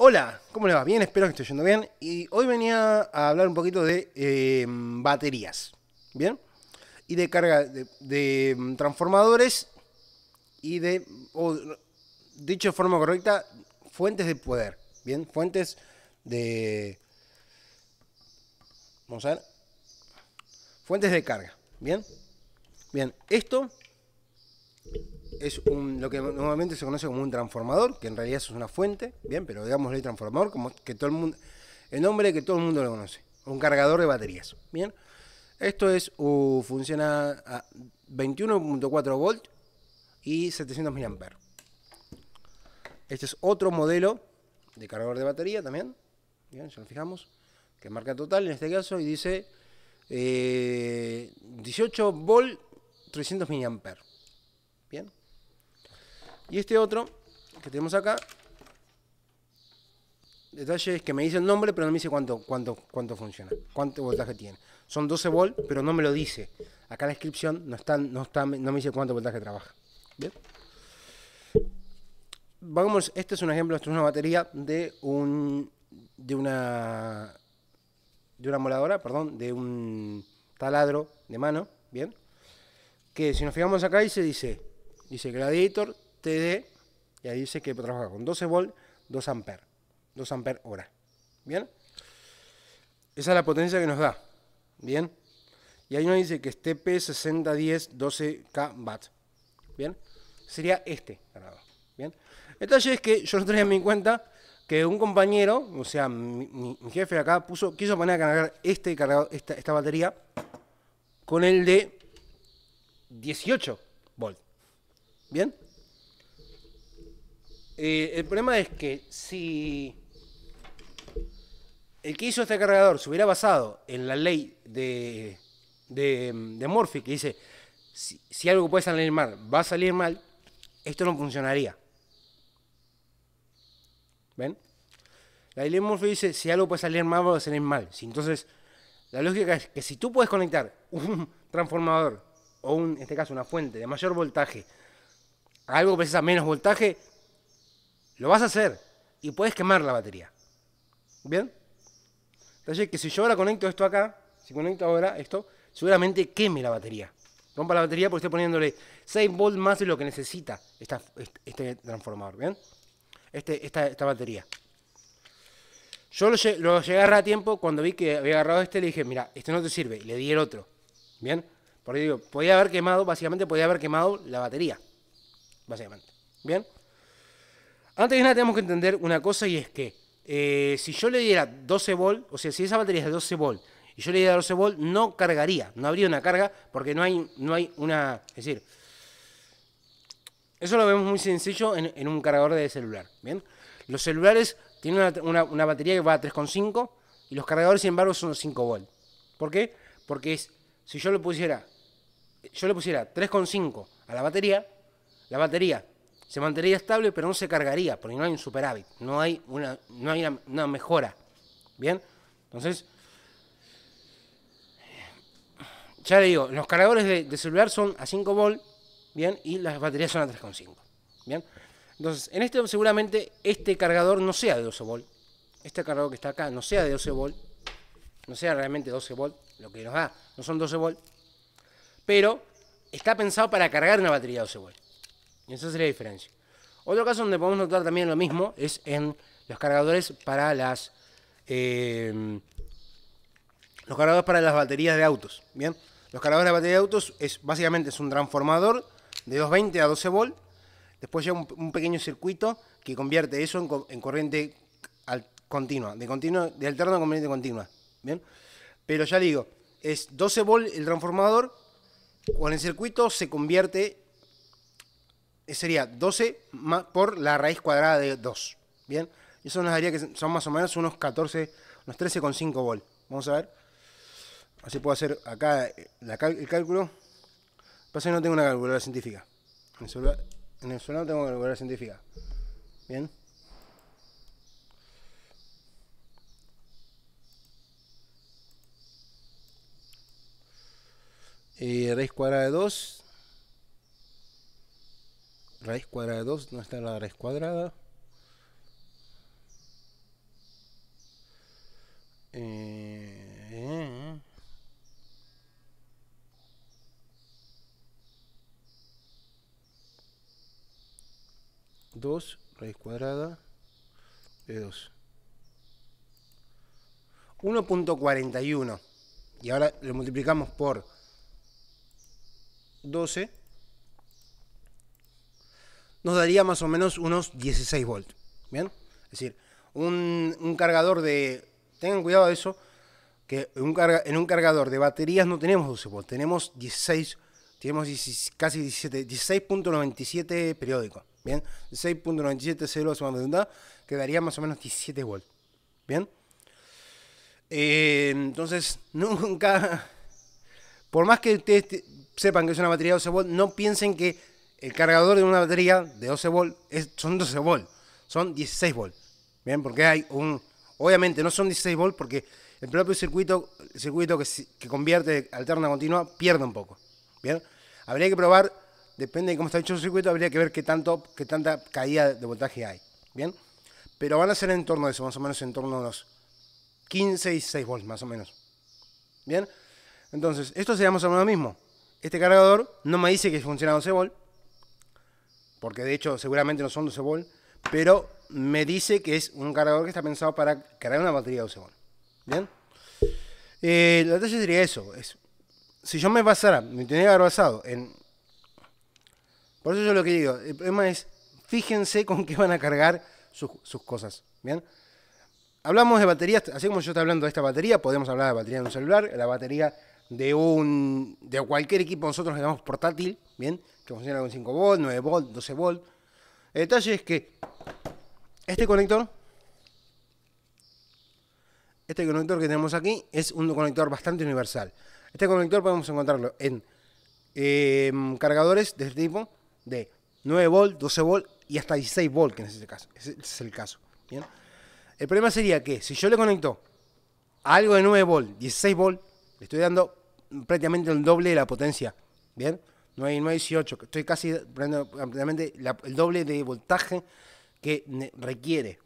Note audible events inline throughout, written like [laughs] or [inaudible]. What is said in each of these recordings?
Hola, ¿cómo le va? Bien, espero que esté yendo bien. Y hoy venía a hablar un poquito de eh, baterías, ¿bien? Y de carga de, mm, transformadores y de, dicho de forma correcta, fuentes de poder, ¿bien? Fuentes de... Vamos a ver. Fuentes de carga, ¿bien? Bien, esto es un, lo que normalmente se conoce como un transformador, que en realidad es una fuente, bien, pero el transformador, como que todo el mundo, el nombre que todo el mundo lo conoce, un cargador de baterías, bien. Esto es, funciona a 21.4 volts y 700 mA. Este es otro modelo de cargador de batería también, bien, lo fijamos, que marca total en este caso y dice 18 eh, volt 300 mAh. Bien. Y este otro, que tenemos acá, detalle es que me dice el nombre, pero no me dice cuánto, cuánto, cuánto funciona, cuánto voltaje tiene. Son 12 volts, pero no me lo dice. Acá en la descripción no, están no, no me dice cuánto voltaje trabaja. ¿Bien? Vamos, este es un ejemplo, esto es una batería de un de una de una moladora, perdón, de un taladro de mano, ¿bien? Que si nos fijamos acá dice dice dice gladiator TD, y ahí dice que trabaja con 12 volt, 2 amperes, 2 amper hora. ¿Bien? Esa es la potencia que nos da. ¿Bien? Y ahí nos dice que este es TP6010 12K ¿Bien? Sería este ¿Bien? El detalle es que yo no tenía en mi cuenta que un compañero, o sea, mi, jefe acá puso, quiso poner a cargar este cargador, esta, esta batería con el de 18 volt. ¿Bien? Eh, el problema es que si el que hizo este cargador se hubiera basado en la ley de, de, que dice, si, algo puede salir mal, va a salir mal, esto no funcionaría. ¿Ven? La ley de Murphy dice, si algo puede salir mal, va a salir mal. Si, entonces, la lógica es que si tú puedes conectar un [laughs] transformador, o en este caso una fuente de mayor voltaje, a algo que precisa menos voltaje, lo vas a hacer y puedes quemar la batería. ¿Bien? Entonces, que si yo ahora conecto esto acá, si conecto ahora esto, seguramente queme la batería. Rompa la batería porque estoy poniéndole 6 volts más de lo que necesita este, este, transformador, ¿bien? Este, esta, esta batería. Yo lo, lo, llegué a tiempo cuando vi que había agarrado este, le dije, mira, este no te sirve, y le di el otro. ¿Bien? Porque digo, podía haber quemado, básicamente podía haber quemado la batería. Básicamente. ¿Bien? Antes de nada tenemos que entender una cosa y es que eh, si yo le diera 12 volt, o sea, si esa batería es de 12 volt y yo le diera 12 volt, no cargaría, no habría una carga porque no hay, no hay una... Es decir, eso lo vemos muy sencillo en, un cargador de celular. ¿bien? Los celulares tienen una, batería que va a 3,5 y los cargadores, sin embargo, son 5 volt. ¿Por qué? Porque es, si yo le pusiera, yo le pusiera 3,5 a la batería, la batería se mantendría estable, pero no se cargaría, porque no hay un superávit, no hay una, no hay una, mejora. ¿Bien? Entonces, ya le digo, los cargadores de, celular son a 5 volt, ¿bien? Y las baterías son a 3,5. ¿Bien? Entonces, en este seguramente este cargador no sea de 12 volt. Este cargador que está acá no sea de 12 volt. No sea realmente 12 volt, lo que nos da, no son 12 volt. Pero está pensado para cargar una batería de 12 volt. Esa sería la diferencia. Otro caso donde podemos notar también lo mismo es en los cargadores para las. Eh, los cargadores para las baterías de autos. Bien, los cargadores de batería de autos es básicamente es un transformador de 220 a 12 volt. Después llega un, pequeño circuito que convierte eso en, corriente continua, de continuo, de alterno a corriente continua. Bien, pero ya digo, es 12 volt el transformador. Con el circuito se convierte eh, sería 12 por la raíz cuadrada de 2. Bien, eso nos daría que son más o menos unos 14, unos 13,5 volt. Vamos a ver. Así puedo hacer acá eh, el cálculo. Pasa que no tengo una calculadora científica. En el celular, no tengo una calculadora científica. Bien. Eh, raíz cuadrada de 2 raíz cuadrada de 2, no está la raíz cuadrada. Eh, raíz cuadrada de 2 1.41 y ahora lo multiplicamos por 12 nos daría más o menos unos 16 volts. ¿Bien? Es decir, un, cargador de. Tengan cuidado de eso, que un en un cargador de baterías no tenemos 12 volts, tenemos 16, tenemos casi 17, 16.97 periódico. ¿Bien? 6.97 quedaría más o menos 17 volts. ¿Bien? Eh, entonces, [laughs] nunca. Por más que ustedes sepan que es una batería de 12 volts, no piensen que el cargador de una batería de 12 volt es, son 12 volt, son 16 volt. Bien, porque hay un. Obviamente no son 16 volt porque el propio circuito, circuito que, convierte alterna continua pierde un poco. Bien, habría que probar, depende de cómo está hecho el circuito, habría que ver qué, tanto, qué tanta caída de voltaje hay. Bien, pero van a ser en torno a eso, más o menos en torno a los 15 y 6 volts, más o menos. Bien, entonces, esto se más o menos lo mismo. Este cargador no me dice que funciona a 12 volt porque de hecho seguramente no son 12 volt, pero me dice que es un cargador que está pensado para cargar una batería de 12 volt. ¿Bien? Eh, la detalle sería eso. si yo me basara, me tenía que basado en... Por eso yo lo que digo, el problema es, fíjense con qué van a cargar sus, cosas. ¿Bien? Hablamos de baterías, así como yo estoy hablando de esta batería, podemos hablar de la batería de un celular, la batería de un de cualquier equipo nosotros digamos portátil, bien, que funciona con 5 volt, 9 volt, 12 volt. El detalle es que este conector, este conector que tenemos aquí, es un conector bastante universal. Este conector podemos encontrarlo en em, cargadores de este tipo, de 9 volt, 12 volt y hasta 16 volt, que en este caso. es el caso. El problema sería que si yo le conecto algo de 9 volt, 16 volt, le estoy dando prácticamente el doble de la potencia. ¿Bien? no hay, 18. Estoy casi poniendo ampliamente el doble de voltaje que requiere.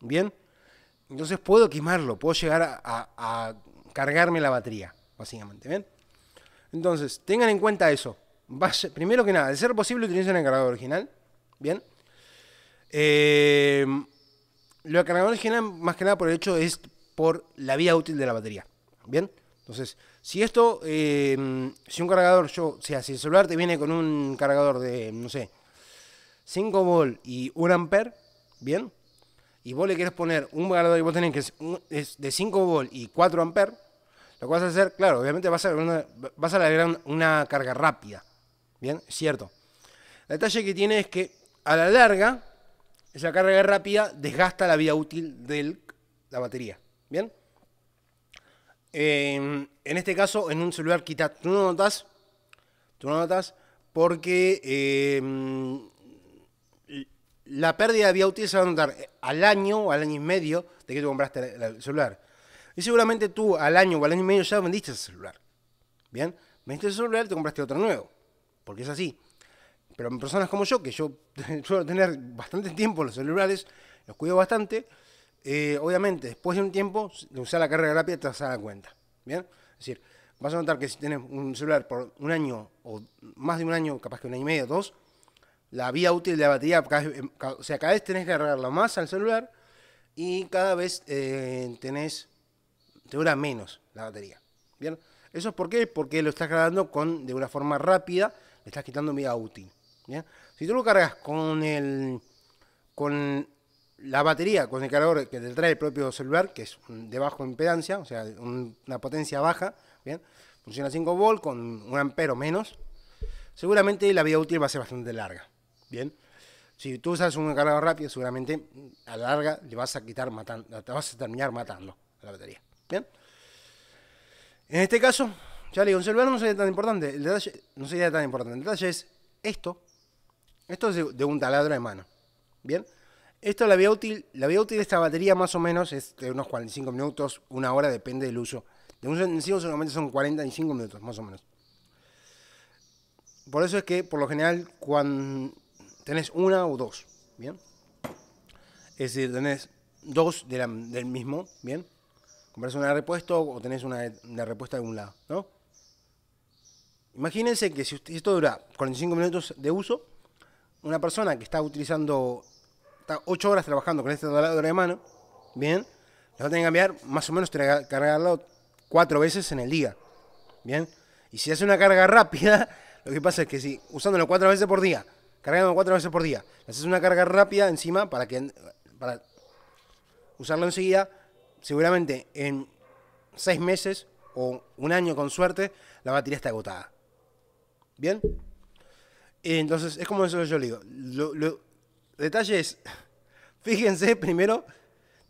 ¿Bien? Entonces puedo quemarlo, puedo llegar a, cargarme la batería, básicamente. ¿Bien? Entonces, tengan en cuenta eso. primero que nada, de ser posible, utilicen el cargador original. ¿Bien? Em, lo del cargador original, más que nada por el hecho, es por la vida útil de la batería. ¿Bien? Entonces, si esto, em, si un cargador, yo, o sea, si el celular te viene con un cargador de, no sé, 5 volt y 1 amper, ¿bien? Y vos le quieres poner un cargador y vos tenés que es, de 5 volt y 4 amper, lo que vas a hacer, claro, obviamente vas a, una, vas a una carga rápida, ¿bien? Es cierto. El detalle que tiene es que a la larga, esa carga rápida desgasta la vida útil de la batería, ¿bien? Em, en este caso, en un celular quita, tú no notas, tú no notas, porque em, la pérdida de vía se va a notar eh, al año o al año y medio de que tú compraste el celular. Y seguramente tú al año o al año y medio ya vendiste ese celular. Bien, vendiste ese celular y te compraste otro nuevo, porque es así. Pero personas como yo, que yo [laughs] suelo tener bastante tiempo los celulares, los cuido bastante, eh, obviamente, después de un tiempo, de usar la carga rápida te vas a dar cuenta. ¿Bien? Es decir, vas a notar que si tienes un celular por un año o más de un año, capaz que un año y medio, dos, la vía útil de la batería, cada vez, em, o sea, cada vez tenés que agarrarla más al celular y cada vez eh, tenés, te dura menos la batería. ¿Bien? ¿Eso es por qué? Porque lo estás cargando con, de una forma rápida, le estás quitando vía útil. Si tú lo cargas con el, con la batería con el cargador que te trae el propio celular, que es de bajo impedancia, o sea, una potencia baja, ¿bien? Funciona 5 volt con un ampero menos. Seguramente la vida útil va a ser bastante larga, ¿bien? Si tú usas un cargador rápido, seguramente a la larga le vas a quitar matando, te vas a terminar matando a la batería, ¿bien? En este caso, ya le digo, un celular no sería tan importante, el detalle no sería tan importante. El detalle es esto, esto es de, de un taladro de mano, ¿bien? Esto, la vía útil, la vía útil de esta batería más o menos es de unos 45 minutos, una hora, depende del uso. De un sencillo solamente son 45 minutos, más o menos. Por eso es que, por lo general, cuando tenés una o dos, ¿bien? Es decir, tenés dos del mismo, ¿bien? Comprás una de repuesto o tenés una de, repuesta de un lado, ¿no? Imagínense que si esto dura 45 minutos de uso, una persona que está utilizando está 8 horas trabajando con este taladro de mano, bien, lo va a tener que cambiar, más o menos tiene que 4 veces en el día, bien. Y si hace una carga rápida, [laughs] lo que pasa es que si usándolo cuatro veces por día, cargándolo cuatro veces por día, haces una carga rápida encima para que para usarlo enseguida, seguramente en 6 meses o un año con suerte, la batería está agotada. ¿Bien? Entonces, es como eso que yo le digo. lo, detalles, [laughs] fíjense primero,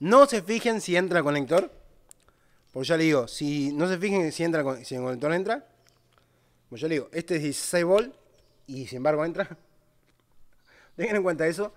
no se fijen si entra el conector. Porque ya le digo, si no se fijen si entra si el conector entra. Pues ya le digo, este es 16 volt y sin embargo entra. [laughs] Tengan en cuenta eso.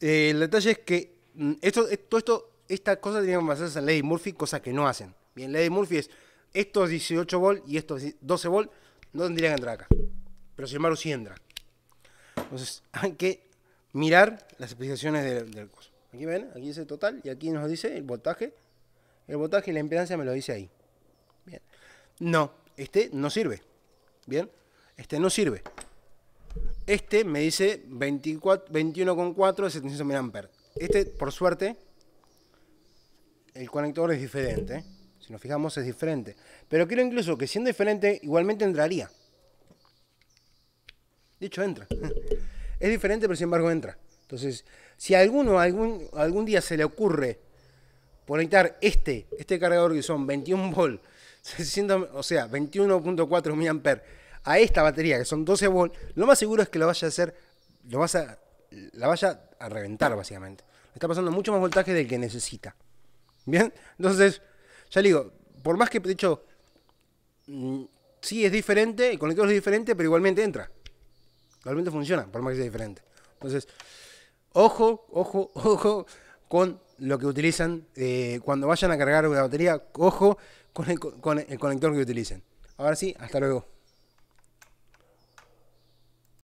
Eh, el detalle es que mm, esto, esto, eh, esto, esta cosa tiene que basarse en Lady Murphy, cosa que no hacen. Bien, Lady Murphy es estos 18 volt y estos 12 volt no tendrían que entrar acá. Pero sin embargo sí entra. Entonces [laughs] hay que mirar las especificaciones del, del Aquí ven, aquí dice total y aquí nos dice el voltaje. El voltaje y la impedancia me lo dice ahí. Bien. No, este no sirve. Bien, este no sirve. Este me dice 21,4 de 700 mA. Este, por suerte, el conector es diferente. Si nos fijamos, es diferente. Pero quiero incluso que siendo diferente, igualmente entraría. Dicho entra. [laughs] Es diferente, pero sin embargo entra. Entonces, si a alguno algún, algún día se le ocurre conectar este, este cargador que son 21 volt, [laughs] o sea, 21.4 mAh, a esta batería que son 12 volt, lo más seguro es que lo vaya a hacer, lo vas a, la vaya a reventar básicamente. Está pasando mucho más voltaje del que necesita. Bien, entonces, ya digo, por más que, de hecho, mm, sí es diferente, el conector es diferente, pero igualmente entra realmente funciona, por más que sea diferente. Entonces, ojo, ojo, [laughs] ojo con lo que utilizan eh, cuando vayan a cargar una batería, ojo con el conector que utilicen. Ahora sí, hasta luego.